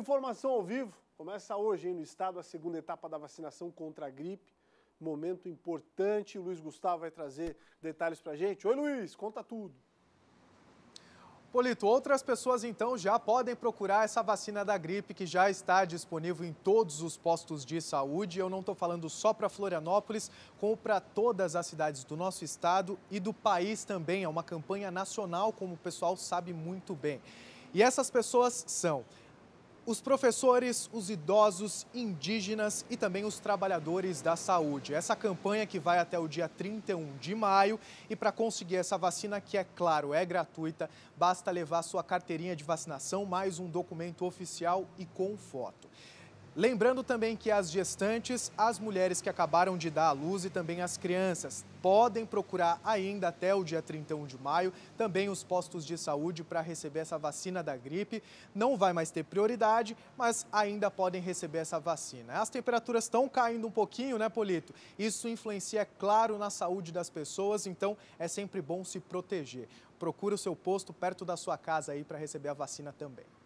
informação ao vivo. Começa hoje hein, no estado a segunda etapa da vacinação contra a gripe. Momento importante. O Luiz Gustavo vai trazer detalhes para gente. Oi, Luiz, conta tudo. Polito, outras pessoas então já podem procurar essa vacina da gripe que já está disponível em todos os postos de saúde. Eu não estou falando só para Florianópolis, como para todas as cidades do nosso estado e do país também. É uma campanha nacional, como o pessoal sabe muito bem. E essas pessoas são os professores, os idosos, indígenas e também os trabalhadores da saúde. Essa campanha que vai até o dia 31 de maio e para conseguir essa vacina, que é claro, é gratuita, basta levar sua carteirinha de vacinação, mais um documento oficial e com foto. Lembrando também que as gestantes, as mulheres que acabaram de dar à luz e também as crianças podem procurar ainda até o dia 31 de maio também os postos de saúde para receber essa vacina da gripe. Não vai mais ter prioridade, mas ainda podem receber essa vacina. As temperaturas estão caindo um pouquinho, né, Polito? Isso influencia, claro, na saúde das pessoas, então é sempre bom se proteger. Procure o seu posto perto da sua casa aí para receber a vacina também.